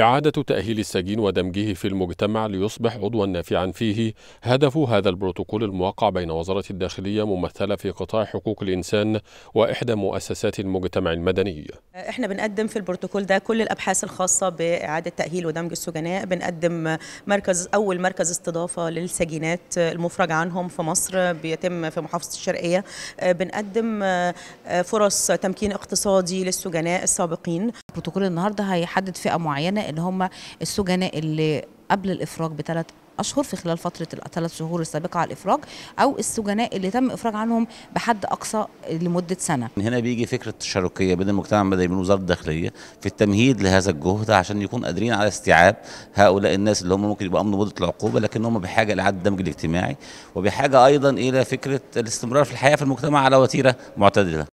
إعادة تأهيل السجين ودمجه في المجتمع ليصبح عضوا نافعا فيه هدف هذا البروتوكول الموقع بين وزارة الداخلية ممثلة في قطاع حقوق الإنسان وإحدى مؤسسات المجتمع المدني إحنا بنقدم في البروتوكول ده كل الأبحاث الخاصة بإعادة تأهيل ودمج السجناء بنقدم مركز أول مركز استضافة للسجينات المفرج عنهم في مصر بيتم في محافظة الشرقية بنقدم فرص تمكين اقتصادي للسجناء السابقين بروتوكول النهاردة هيحدد فئة معينة اللي هم السجناء اللي قبل الافراج بثلاث اشهر في خلال فتره الثلاث شهور السابقه على الافراج او السجناء اللي تم افراج عنهم بحد اقصى لمده سنه. هنا بيجي فكره التشاركيه بين المجتمع المدني من وزاره الداخليه في التمهيد لهذا الجهد عشان يكون قادرين على استيعاب هؤلاء الناس اللي هم ممكن يبقوا امنوا مده العقوبه لكن هم بحاجه لاعاده الدمج الاجتماعي وبحاجه ايضا الى فكره الاستمرار في الحياه في المجتمع على وتيره معتدله.